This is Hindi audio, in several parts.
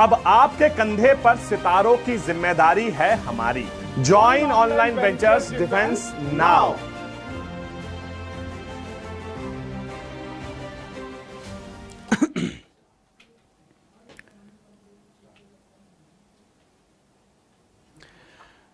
अब आपके कंधे पर सितारों की जिम्मेदारी है हमारी join online ventures defence now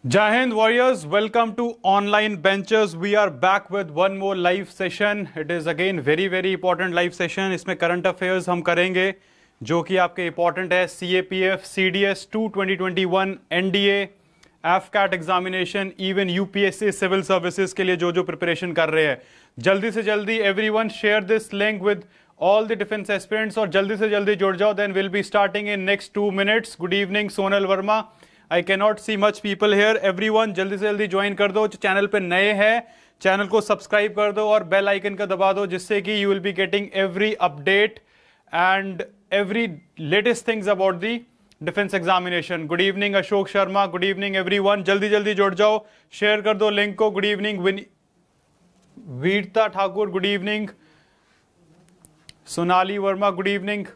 Jai Hind warriors welcome to online ventures we are back with one more live session it is again very very important live session इसमें करंट अफेयर्स हम करेंगे जो कि आपके इंपॉर्टेंट है C A P F C D S two twenty twenty one N D AFCAT examination even U P S C civil services के लिए जो जो प्रिपरेशन कर रहे हैं जल्दी से जल्दी everyone share this link with all the defence aspirants और जल्दी से जल्दी जुड़ जाओ then will be starting in next two minutes good evening Sonal Verma I cannot see much people here every one जल्दी से जल्दी ज्वाइन कर दो चैनल पर नए हैं चैनल को सब्सक्राइब कर दो और बेल आइकन का दबा दो जिससे कि you will be getting every update and every latest things about the defence examination good evening Ashok Sharma good evening every one जल्दी जल्दी जुड़ जाओ शेयर कर दो लिंक को good evening Veerta Thakur good evening Sonali Verma good evening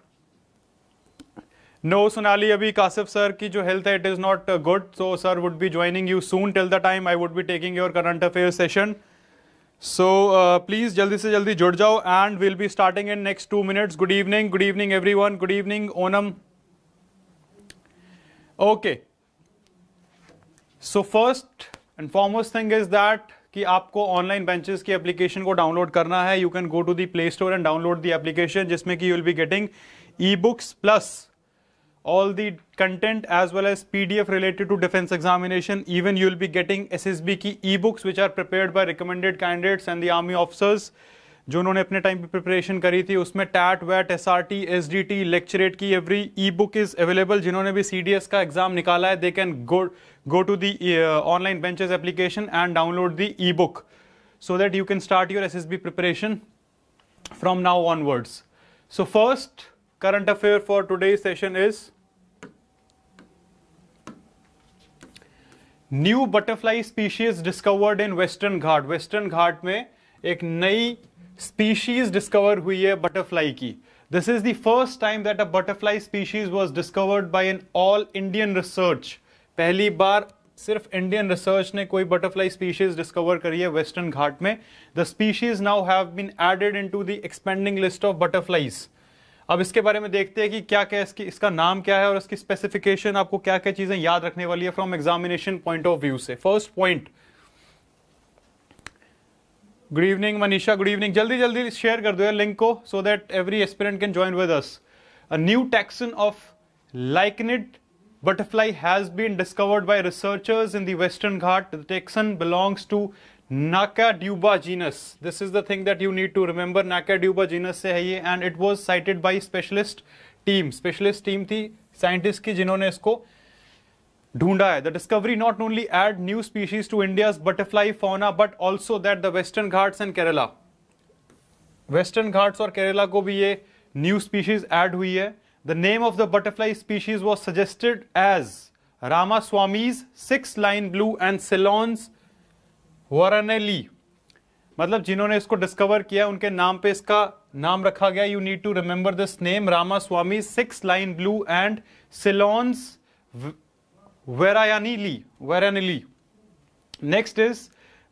no Sonali अभी कासिफ सर की जो हेल्थ है it is not good so sir would be joining you soon till the time I would be taking your current affair session so please जल्दी से जल्दी जुड़ जाओ and will be starting in next two minutes good evening good evening everyone good evening Onam okay so first and foremost thing is that कि आपको ऑनलाइन बेंचेस की एप्लीकेशन को डाउनलोड करना है you can go to the play store and download the application जिसमें कि you will be getting e books plus all the content as well as PDF related to defense examination. Even you'll be getting SSB e ebooks which are prepared by recommended candidates and the army officers. जो उन्होंने अपने टाइम पे प्रिपरेशन करी थी उसमें टैट वैट S R T S D T lecturer की every e book is available जिन्होंने भी सी डी एस का एग्जाम निकाला है they can go go to the online बेंचेस application and download the e book so that you can start your S S B preparation from now onwards so first current affair for today's session is new butterfly species discovered in western Ghat western Ghat में एक नई स्पीशीज डिस्कवर हुई है बटरफ्लाई की this is the first time that a butterfly species was discovered by an all Indian research पहली बार सिर्फ इंडियन रिसर्च ने कोई बटरफ्लाई स्पीशीज डिस्कवर करी है वेस्टर्न घाट में the species now have been added into the expanding list of butterflies अब इसके बारे में देखते हैं कि क्या क्या इसकी इसका नाम क्या है और इसकी स्पेसिफिकेशन आपको क्या क्या चीजें याद रखने वाली है from examination point of view से first point good evening Manisha good evening जल्दी जल्दी शेयर कर दो यार लिंक को so that every aspirant can join with us a new taxon of lycaenid butterfly has been discovered by researchers in the western Ghat the taxon belongs to Nakaduba genus. This is the thing that you need to remember. Nakaduba genus se hai ye, and it was cited by specialist team. Specialist team thi scientist ki jinhone isko hai. The discovery not only add new species to India's butterfly fauna, but also that the Western Ghats and Kerala. Western Ghats or Kerala ko bhi ye new species add hui hai. The name of the butterfly species was suggested as Rama Swami's six-line blue and Ceylon's ली मतलब जिन्होंने इसको डिस्कवर किया उनके नाम पे इसका नाम रखा गया you need to remember this name Ramaswamy six line blue and Ceylon's वेरायानी वेरायानीली ली next is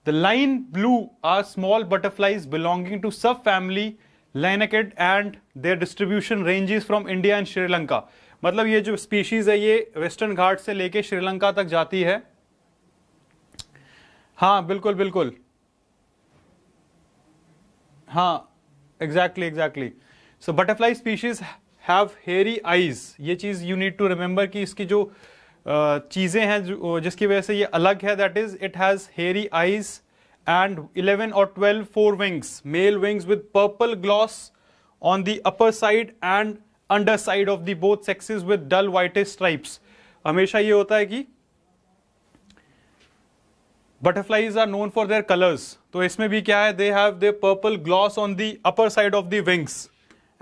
the line blue are small butterflies belonging to sub family Lycaenidae and their distribution ranges from India and Sri Lanka मतलब ये जो स्पीशीज़ है ये वेस्टर्न घाट से लेके श्रीलंका तक जाती है हाँ बिल्कुल बिल्कुल हाँ exactly exactly so butterfly species have hairy eyes ये चीज़ यू नीड टू रिमेंबर कि इसकी जो चीज़ें हैं जिसकी वजह से ये अलग है that is it has hairy eyes and 11 और 12 fore wings male wings with purple gloss the upper side and under side of the both sexes with dull whitish stripes हमेशा ये होता है कि butterflies are known for their colours तो इसमें भी क्या है they have the purple gloss on the upper side of the wings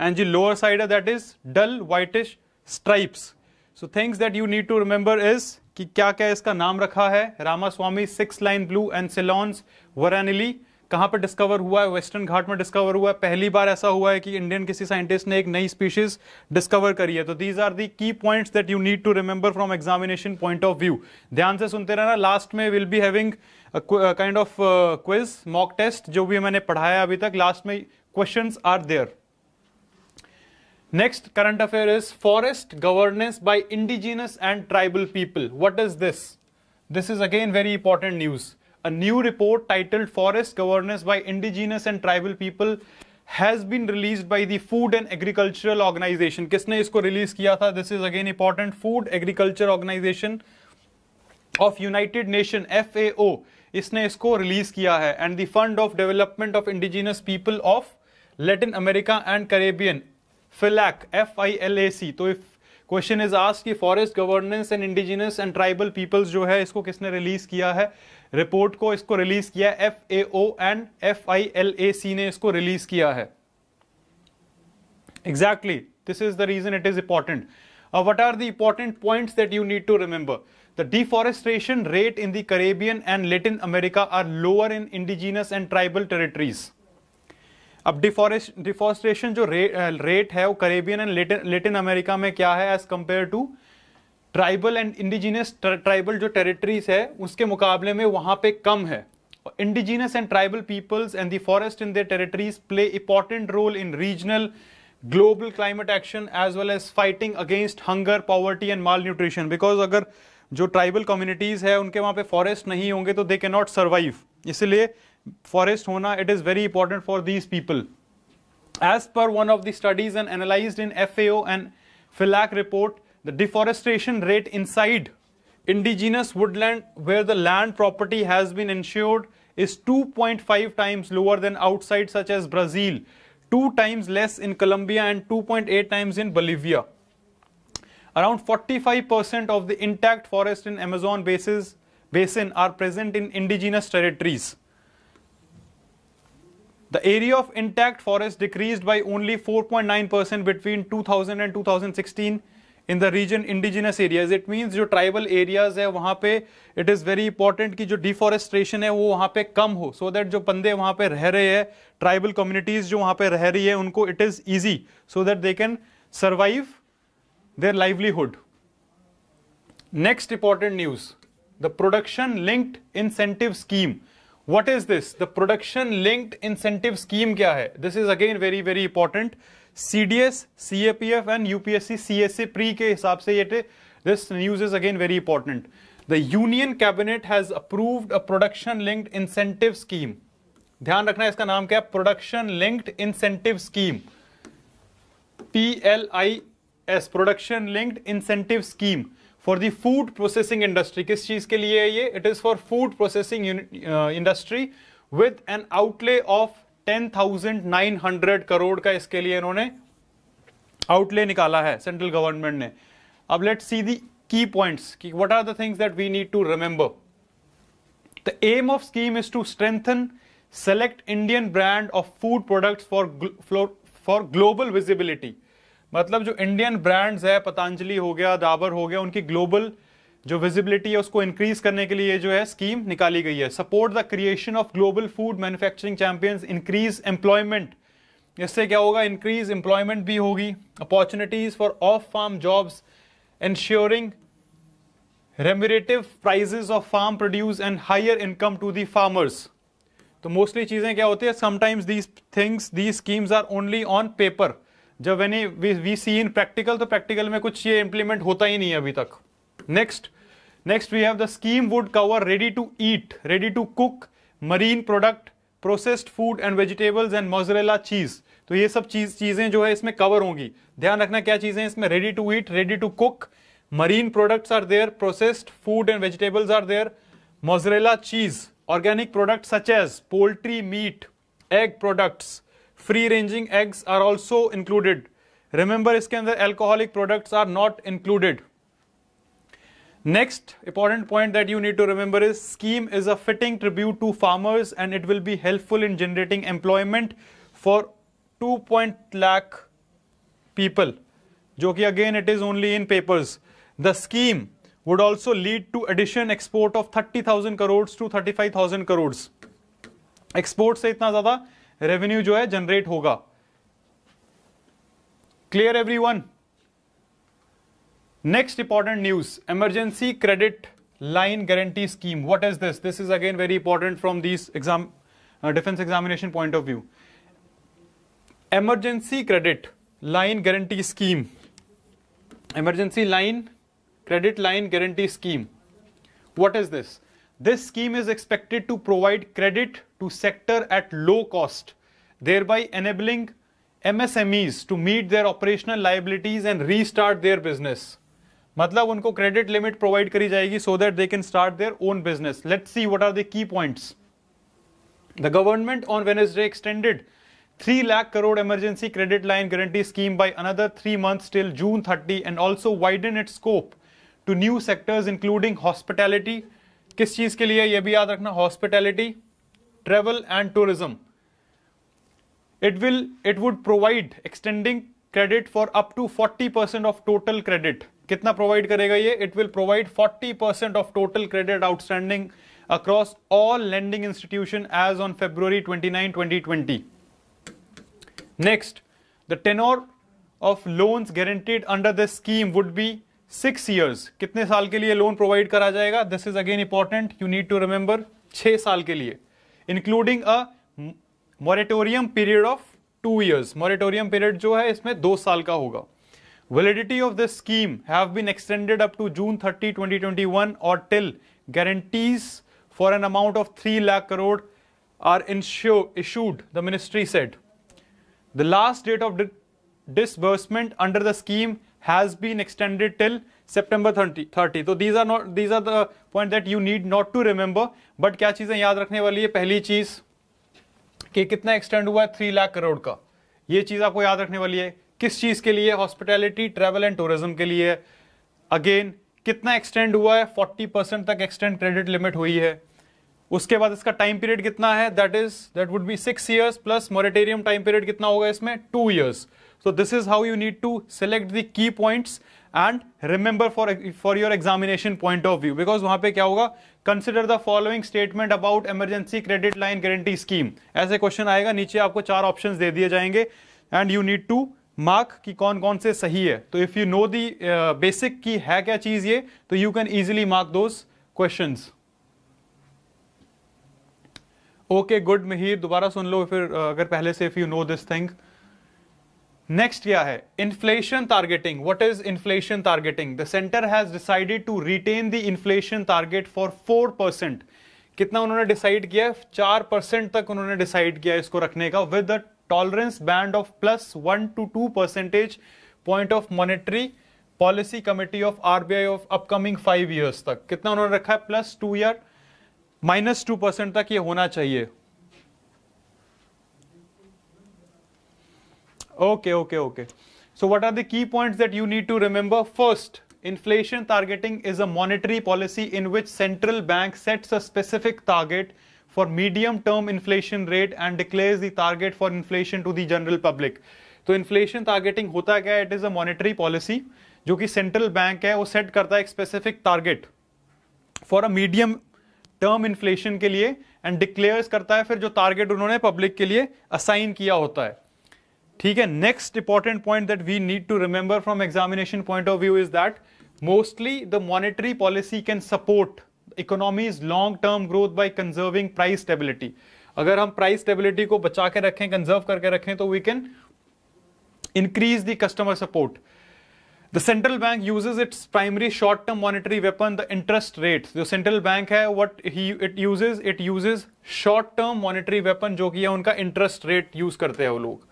and जी लोअर साइड है that is dull whitish stripes so things that you need to remember is कि क्या क्या इसका नाम रखा है Ramaswamy six line blue and Ceylon's वरानिली कहाँ पर डिस्कवर हुआ है वेस्टर्न घाट में डिस्कवर हुआ है पहली बार ऐसा हुआ है कि इंडियन किसी साइंटिस्ट ने एक नई स्पीशीज डिस्कवर करी है तो these are the key points that you need to remember from examination point of view ध्यान से सुनते रहना लास्ट में will be having kind of quiz mock test जो भी मैंने पढ़ाया अभी तक लास्ट में question are there next current affair is forest governance by indigenous and tribal people what is this this is again very important news a new report titled Forest Governance by Indigenous and Tribal People has been release by the food and agricultural organisation किसने इसको रिलीज किया था this is again important food agriculture organisation of united nation F इसने इसको रिलीज किया है and the fund of development of indigenous people of Latin America and Caribbean FILAC F I L A C तो इफ क्वेश्चन इज आस्क कि forest governance and indigenous and tribal peoples जो है इसको किसने रिलीज किया है रिपोर्ट को इसको रिलीज किया F A O and F I L A C ने इसको रिलीज किया है exactly this is the reason it is important what are the important point that you need to remember the deforestation rate in the Caribbean and Latin America are lower in indigenous and tribal territories अब डिफॉरेस्ट डिफॉरेस्टेशन जो रे, रेट है वो करेबियन एंड लेटिन अमेरिका में क्या है as compare to tribal and indigenous tribal जो टेरिटरीज है उसके मुकाबले में वहां पे कम है indigenous and tribal peoples and the forest in the territories play important role in regional global climate action as well as fighting against hunger poverty and malnutrition because अगर जो ट्राइबल कम्युनिटीज है उनके वहां पर फॉरेस्ट नहीं होंगे तो दे के नॉट सर्वाइव इसलिए forest hona it is very important for these people as per one of the studies and analyzed in FAO and FILAC report the deforestation rate inside indigenous woodland where the land property has been insured is 2.5 times lower than outside such as Brazil, 2 times less in Colombia and 2.8 times in Bolivia. Around 45% of the intact forest in Amazon basin are present in indigenous territories. The area of intact forest decreased by only 4.9% between 2000 and 2016 in the region indigenous areas it means जो ट्राइबल एरियाज है वहाँ पे इट इज़ वेरी इंपॉर्टेंट कि जो डिफॉरेस्ट्रेशन है वो वहाँ पे कम हो सो so दैट जो बंदे वहाँ पे रह रहे हैं ट्राइबल कम्युनिटीज़ जो वहाँ पे रह रही है उनको it is easy so that they can survive their livelihood next important news the production linked incentive scheme what is this the production linked incentive scheme क्या है this is again very very important C C D S A P F and UPSC C S C pre के हिसाब से ये थे this news is again very important the union cabinet has approved a production linked incentive scheme ध्यान रखना इसका नाम क्या है production linked incentive scheme P L I S production linked incentive scheme for the food processing industry किस चीज़ के लिए है ये it is for food processing industry with an outlay of ten thousand nine hundred crore का इसके लिए इन्होंने आउटले निकाला है सेंट्रल गवर्नमेंट ने अब लेट सी दी की पॉइंट्स कि what are the things that we need to remember the aim of scheme is to strengthen select Indian brand of food products for, for, for global visibility. मतलब जो इंडियन ब्रांड्स है पतंजलि हो गया दाबर हो गया उनकी ग्लोबल जो विजिबिलिटी है उसको इंक्रीज करने के लिए जो है स्कीम निकाली गई है support the creation of global food manufacturing champions increase employment इससे क्या होगा इंक्रीज एम्प्लॉयमेंट भी होगी opportunities for off farm jobs ensuring remunerative prices of farm produce and higher income to the farmers तो मोस्टली चीज़ें क्या होती है sometimes these things these schemes are only on paper जब when we we see in practical तो प्रैक्टिकल में कुछ ये इंप्लीमेंट होता ही नहीं है अभी तक next next we have the scheme would cover ready to eat ready to cook marine product processed food and vegetables and mozzarella cheese तो ये सब चीज चीज़ें जो है इसमें कवर होंगी ध्यान रखना क्या चीज़ें इसमें ready to eat ready to cook marine products are there processed food and vegetables are there mozzarella cheese organic product such as poultry meat egg products free ranging eggs are also included remember इसके अंदर alcoholic products are not included next important point that you need to remember is scheme is a fitting tribute to farmers and it will be helpful in generating employment for 2 point lakh people जो again it is only in papers the scheme would also lead to addition export of 30,000 crores to 35,000 crores Export से itna ज़्यादा रेवेन्यू जो है जनरेट होगा clear everyone next important news emergency credit line guarantee scheme what is this this is again very important from this exam defence examination point of view emergency credit line guarantee scheme emergency line credit line guarantee scheme what is this This scheme is expected to provide credit to sector at low cost, thereby enabling MSMEs to meet their operational liabilities and restart their business. मतलब उनको क्रेडिट लिमिट प्रोवाइड करी जाएगी that they can start their own business. Let's see what are the key points. The government on Wednesday extended 3 lakh crore emergency credit line guarantee scheme by another 3 months till June 30 and also widened its scope to new sectors including hospitality, किस चीज के लिए यह भी याद रखना hospitality travel and tourism it will it would provide extending credit for up forty 40% of total credit कितना प्रोवाइड करेगा ये it will provide 40% of total credit outstanding across all lending institution as on February twenty twenty next the tenor of loans guaranteed under this scheme would be six years कितने साल के लिए लोन प्रोवाइड करा जाएगा this is again important you need to remember छ साल के लिए including a moratorium period of two years moratorium period जो है इसमें दो साल का होगा validity of this scheme have been extended up to June twenty one और till guarantees for an amount of three lakh crore are issued the ministry set the last date of disbursement under the scheme has been extended till September 30. 30. So these are not these are the point that you need not to remember. But क्या चीजें याद रखने वाली है पहली चीज कि कितना extend हुआ है थ्री लाख करोड़ का ये चीज आपको याद रखने वाली है किस चीज के लिए हॉस्पिटैलिटी ट्रैवल एंड टूरिज्म के लिए अगेन कितना एक्सटेंड हुआ है 40 परसेंट तक एक्सटेंड क्रेडिट लिमिट हुई है उसके बाद इसका टाइम पीरियड कितना है that is that would be six years plus moratorium time period कितना होगा इसमें two years So this is how you need to select the key points and remember for for your examination point of view because wahan pe kya hoga consider the following statement about emergency credit line guarantee scheme aise question aayega niche aapko char options de diye jayenge and you need to mark ki कि कौन se sahi hai है if you know the uh, basic ki hai kya cheez ye तो you can easily mark those questions okay good Mihir दोबारा सुन लो फिर अगर पहले से if you know this thing next क्या है inflation targeting what is inflation targeting the centre has decided to retain the inflation target for four percent कितना उन्होंने डिसाइड किया चार परसेंट तक उन्होंने डिसाइड किया इसको रखने का with tolerance band of plus one two two percentage point of monetary policy committee of RBI of upcoming five years तक कितना उन्होंने रखा है plus two year minus two percent तक ये होना चाहिए okay okay okay so what are the key point that you need to remember first inflation targeting is a monetary policy in which central bank sets a specific target for medium term inflation rate and declares the target for inflation to the general public तो इन्फ्लेशन टारगेटिंग होता क्या है it is a monetary policy जो कि सेंट्रल बैंक है वो सेट करता है एक specific target for a medium term inflation के लिए एंड डिक्लेयर्स करता है फिर जो टारगेट उन्होंने पब्लिक के लिए असाइन किया होता है ठीक है next important point that we need to remember from examination point of view is that mostly the monetary policy can support economy long term growth by conserving price stability अगर हम प्राइस स्टेबिलिटी को बचा के रखें कंजर्व करके रखें तो we can increase the customer support the central bank uses its primary short term monetary weapon the interest rate जो सेंट्रल बैंक है what he it uses it uses short term monetary weapon जो कि है उनका इंटरेस्ट रेट यूज करते हैं वो लोग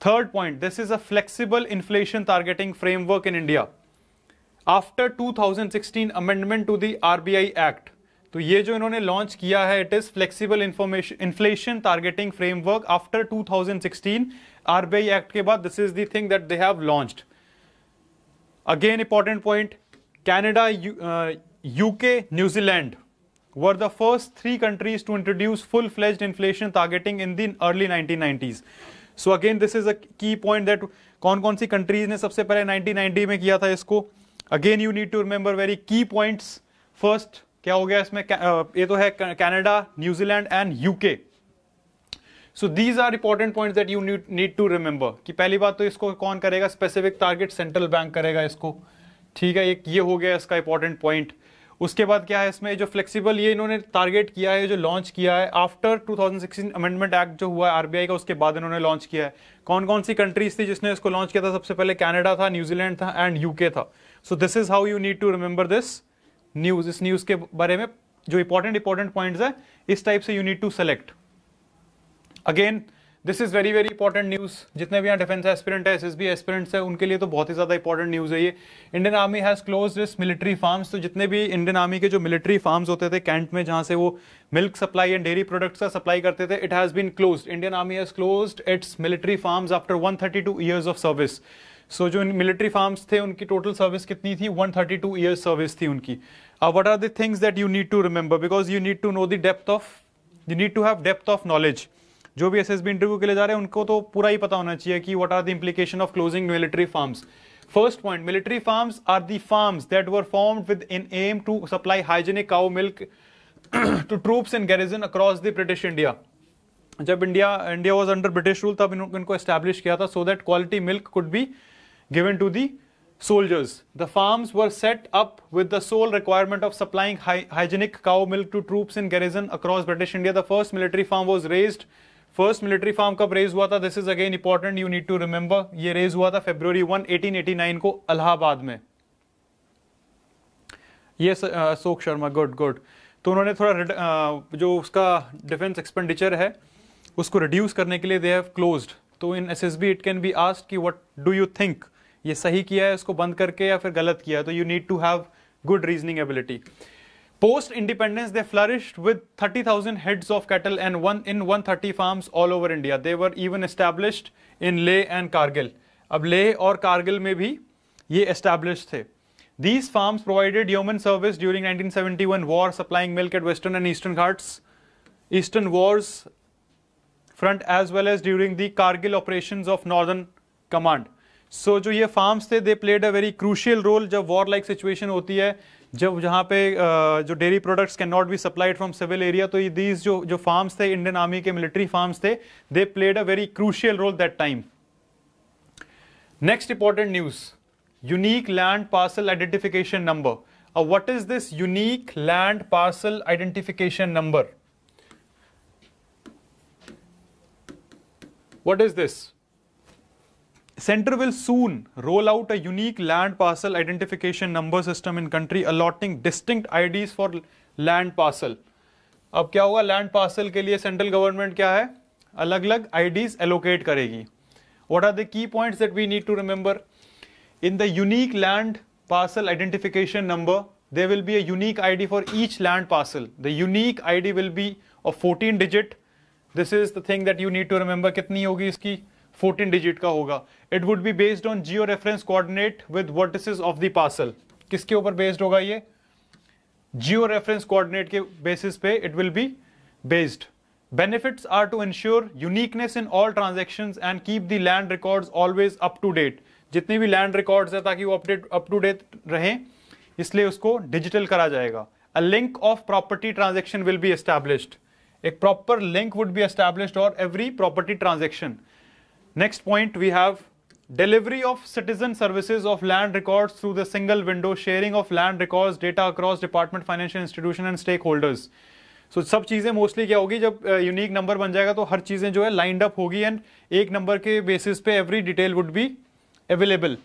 Third point, this is a flexible inflation targeting framework in India. After 2016 amendment to the RBI Act, तो ये जो इन्होंने लॉन्च किया है it is flexible information inflation 2016 RBI Act, के बाद this is the thing that they have again important point canada uk uh, new zealand were the first three countries to introduce full fledged inflation targeting in the early 1990s so again this is a key point that कौन कौन सी कंट्रीज ने सबसे पहले 1990 में किया था इसको again you need to remember very key points first क्या हो गया इसमें uh, ये तो है Canada New Zealand and UK so these are important point that you need to remember कि पहली बात तो इसको कौन करेगा स्पेसिफिक टारगेट सेंट्रल बैंक करेगा इसको ठीक है एक ये हो गया इसका इंपॉर्टेंट पॉइंट उसके बाद क्या है इसमें जो फ्लेक्सिबल ये इन्होंने टारगेट किया है जो लॉन्च किया है आफ्टर 2016 अमेंडमेंट एक्ट जो हुआ है आरबीआई का उसके बाद इन्होंने लॉन्च किया है कौन कौन सी कंट्रीज थी जिसने इसको लॉन्च किया था सबसे पहले कनाडा था न्यूजीलैंड था एंड यूके था so this is how you need to remember this news इस न्यूज के बारे में जो इंपॉर्टेंट इंपॉर्टेंट पॉइंट है इस टाइप से you need to select again this is very very important news जितने भी यहाँ डिफेंस एस्पिरेंट है एस एस बी एस्पिरेंट्स है उनके लिए तो बहुत ही ज़्यादा इंपॉर्टेंट न्यूज़ है ये Indian army has close this military farms तो जितने भी इंडियन आर्मी के जो मिलिट्री फार्म्स होते थे कैंट में जहाँ से वो milk supply and dairy products का सप्लाई करते थे it has been close Indian army has close its military farms after one thirty two years of service so जो मिलिट्री फार्म्स थे उनकी टोटल सर्विस कितनी थी one thirty two years service थी उनकी अब what are the things that you need to remember because you need to know the depth of you need to have depth of knowledge जो भी एसएसबी इंटरव्यू के लिए जा रहे हैं उनको तो पूरा ही पता होना चाहिए कि what are the implication of closing military farms first point military farms are the farms that were formed with in aim to supply hygienic cow milk to troops in garrison across the British India जब India India was under British rule तब इनको एस्टैब्लिश किया था so that quality milk could be given to the soldiers the farms were set up with the sole requirement of supplying hygienic cow milk to troops in garrison across British India the first military farm was raised first military farm कब रेज हुआ था this is again important you need to remember ये रेज हुआ था फेब्रुवरी 1 1889 को अलाहाबाद में ये अशोक शर्मा गुड गुड तो उन्होंने थोड़ा जो उसका डिफेंस एक्सपेंडिचर है उसको रिड्यूस करने के लिए दे हैव क्लोज्ड तो in as it can be asked कि व्हाट डू यू थिंक ये सही किया है इसको बंद करके या फिर गलत किया है तो you need to have good reasoning ability Post independence, they flourished with 30,000 heads of cattle and one in 130 farms all over India. They were even established in Leh and Kargil. अब Leh or Kargil may be, ये established. These farms provided yeoman service during 1971 war, supplying milk at Western and Eastern Ghats, Eastern Wars front as well as during the Kargil operations of Northern Command. So जो ये farms थे, they played a very crucial role जब war like situation होती है जब जहाँ पे जो dairy products can not be supplied from civil area तो दीज जो जो फार्म्स थे इंडियन आर्मी के मिलिट्री फार्म्स थे they played a very crucial role that time next important news unique land parcel identification number what is this unique land parcel identification number what is this Center will soon roll out a unique land parcel identification number system in country allotting distinct IDs for land parcel. अब क्या होगा लैंड पार्सल के लिए central government? क्या है अलग अलग आईडीज एलोकेट करेगी What are the key points that we need to remember? In the unique land parcel identification number there will be a unique id for each land parcel the unique id will be of 14 digit this is the thing that you need to remember kitni hogi iski 14 digit का होगा it would be based on geo reference coordinate with vertices of the parcel किसके ऊपर बेस्ड होगा ये जियो रेफरेंस कोऑर्डिनेट के बेसिस पे it will be based benefits are to ensure uniqueness in all transaction and keep the land records always up to date जितने भी लैंड रिकॉर्ड्स है ताकि वो अपडेट अप टू डेट रहें इसलिए उसको डिजिटल करा जाएगा a link of property transaction will be established एक proper link would be established और every property transaction next point we have delivery of citizen services of land record through the single window sharing of land record data across department financial institution and stakeholders so सब चीजें मोस्टली क्या होगी जब यूनिक uh, नंबर बन जाएगा तो हर चीजें जो है लाइंड अप होगी एंड एक नंबर के बेसिस पे every detail would be available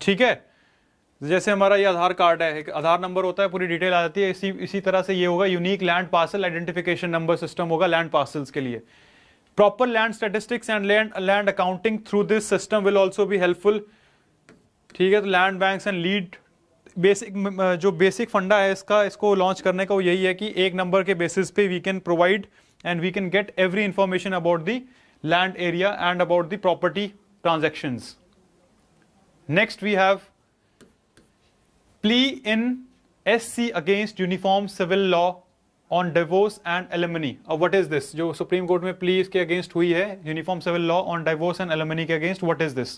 ठीक है जैसे हमारा ये आधार कार्ड है एक आधार नंबर होता है पूरी डिटेल आ जाती है इसी इसी तरह से ये होगा unique land parcel identification number system होगा लैंड पार्सल्स के लिए proper land statistics and land land accounting through this system will also भी हेल्पफुल ठीक है तो land bank and lead basic जो बेसिक फंडा है इसका इसको लॉन्च करने का वो यही है कि एक नंबर के बेसिस पे we can provide and we can get every information about the land area and about the property transactions next we have plea in C against uniform civil law on divorce and alimony और व्हाट इज दिस जो सुप्रीम कोर्ट में प्ली इसके अगेंस्ट हुई है uniform civil law on divorce and alimony के against what is this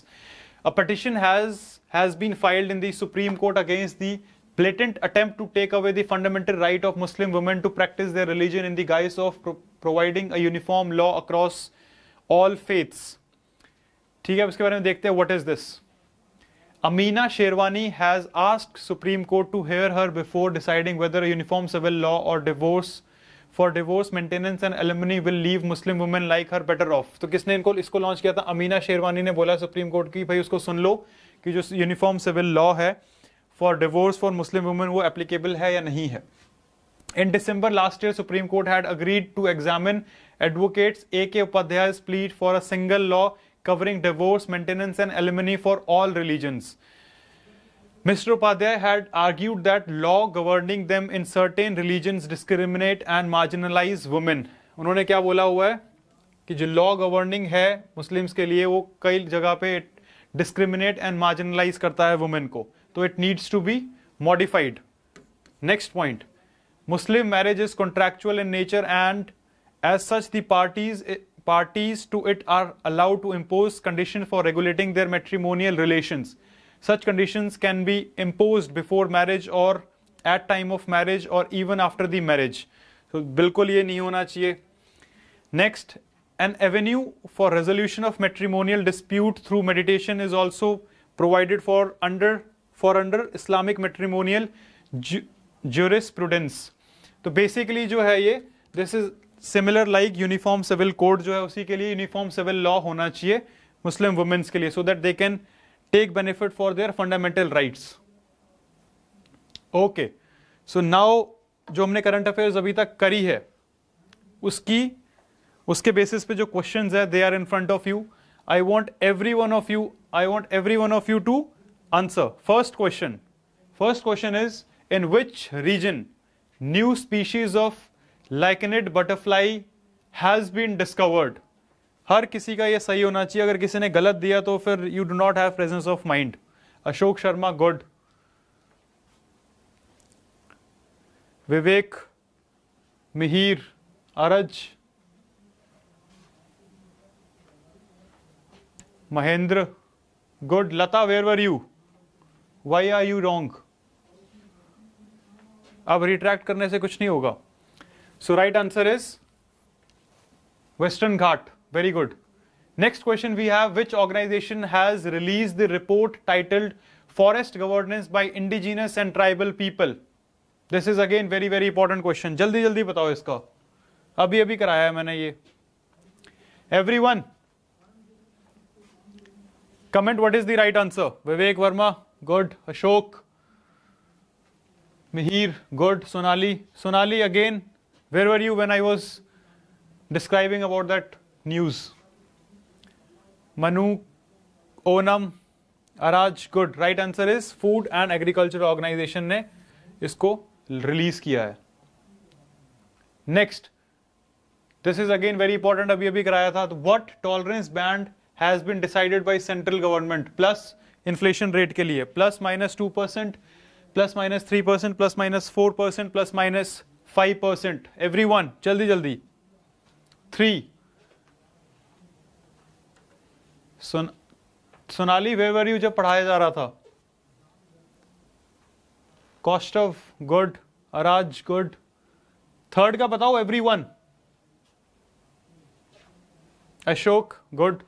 a petition has has been filed in the supreme court against the blatant attempt to take away the fundamental right of Muslim women to practice their religion in the guise of providing a uniform law across all faiths ठीक है अब बारे में देखते हैं what is this Amina Sherwani has asked Supreme Court to hear her before deciding whether a uniform civil law or divorce for divorce maintenance and alimony will leave Muslim women like her better off. तो किसने इनको इसको लॉन्च किया था अमीना शेरवानी ने बोला सुप्रीम कोर्ट की भाई उसको सुन लो कि जो यूनिफॉर्म सिविल लॉ है for divorce for Muslim women वो एप्लीकेबल है या नहीं है In December last year, Supreme Court had agreed to examine advocates A.K. Upadhyay's plea for a single law covering divorce, maintenance, and alimony for all religions. Mr. Upadhyay had argued that law governing them in certain religions discriminate and marginalize women. उन्होंने क्या बोला हुआ है कि जो लॉ गवर्निंग है मुस्लिम्स के लिए वो कई जगह पे डिस्क्रिमिनेट एंड मार्जिनलाइज करता है वुमेन को तो it needs to be modified next point Muslim marriage is contractual in nature and as such the parties parties to it are allowed to impose conditions for regulating their matrimonial relations. Such conditions can be imposed before marriage or at time of marriage or even after the marriage. So bilkul ye nahi hona चाहिए Next, an avenue for resolution of matrimonial dispute through meditation is also provided for under for under Islamic matrimonial ju jurisprudence. तो basically जो है ये this is similar like uniform civil code जो है उसी के लिए यूनिफॉर्म सिविल लॉ होना चाहिए मुस्लिम वुमेन्स के लिए so that they can take benefit for their fundamental rights okay so now जो हमने करंट अफेयर्स अभी तक करी है उसकी उसके बेसिस पे जो क्वेश्चन है they are in front of you I want every one of you I want every one of you to answer first question first question is in which region new species of lycaenid butterfly has been discovered हर किसी का ये सही होना चाहिए अगर किसी ने गलत दिया तो फिर you do not have presence of mind Ashok Sharma good Vivek Mihir Araj Mahendra good Lata where were you why are you wrong अब रिट्रैक्ट करने से कुछ नहीं होगा So right answer is Western Ghat. Very good. Next question we have which organization has released the report titled Forest Governance by Indigenous and Tribal People? This is again very very important question. जल्दी जल्दी बताओ इसका अभी अभी कराया है मैंने ये Everyone, comment what is the right answer. Vivek Verma, good. Ashok, good good. Sonali, Sonali again. Where were you when I was describing about that news? Manu, Onam, Araj, good. Right answer is Food and Agriculture Organization ne isko release Next, this is again very important. Abhi abhi karaya tha. What tolerance band has been decided by central government plus inflation rate ke 2%, plus 3%, plus 4%, plus minus five percent every one जल्दी जल्दी थ्री सुन सोनाली वेवर यू जब पढ़ाया जा रहा था cost of good Araj good third का बताओ every one Ashok good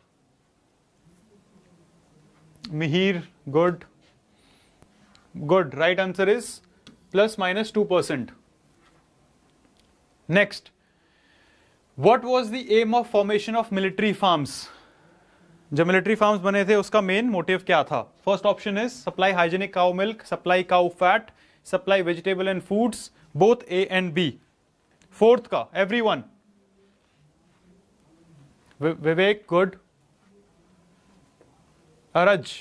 Mihir good good right answer is plus minus two percent Next, what was the aim of formation of military farms? जब मिलिट्री फार्म्स बने थे उसका मेन मोटिव क्या था first option is supply hygienic cow milk supply cow fat supply vegetable and foods both A and B fourth का every one Vivek good Araj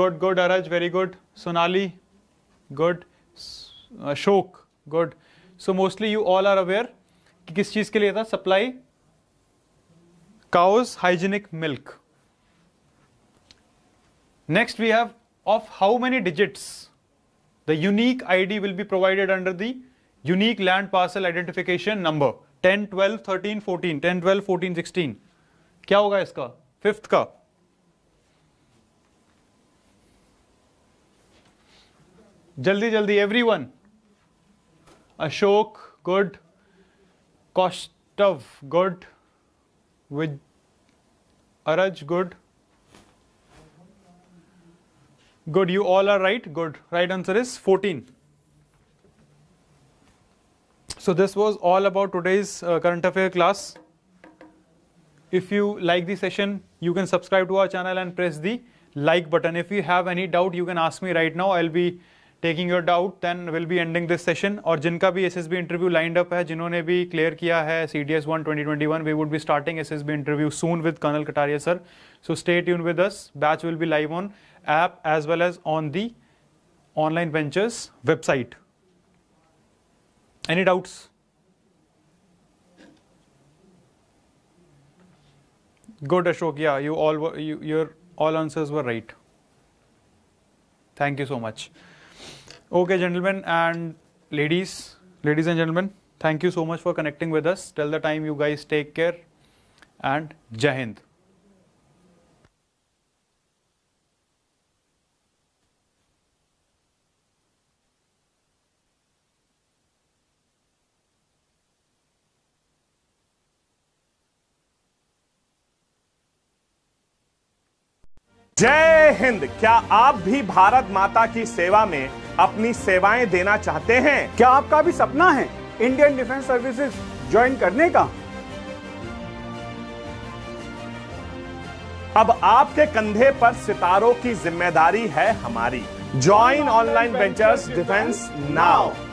good good Araj very good Sonali good Ashok good so mostly you all are aware कि किस चीज के लिए था supply cows hygienic milk next we have of how many digits the unique ID will be provided under the unique land parcel identification number 10 12 13 14 10 12 14 16 क्या होगा इसका फिफ्थ का जल्दी जल्दी everyone Ashok, good. of good. With Araj, good. Good, you all are right. Good. Right answer is 14. So, this was all about today's uh, current affair class. If you like the session, you can subscribe to our channel and press the like button. If you have any doubt, you can ask me right now. I'll be taking your doubt then we'll be ending this session or jinkabhi bhi ssb interview lined up hai jinhone bhi clear kia hai cds 1 2021 we would be starting ssb interview soon with kanal kataria sir so stay tuned with us batch will be live on app as well as on the online ventures website any doubts good ashok yeah you all your all answers were right thank you so much Okay, gentlemen and ladies, ladies and gentlemen, thank you so much for connecting with us. Till the time you guys take care and Jai Hind. जय हिंद क्या आप भी भारत माता की सेवा में अपनी सेवाएं देना चाहते हैं क्या आपका भी सपना है इंडियन डिफेंस सर्विसेज ज्वाइन करने का अब आपके कंधे पर सितारों की जिम्मेदारी है हमारी join online ventures defence now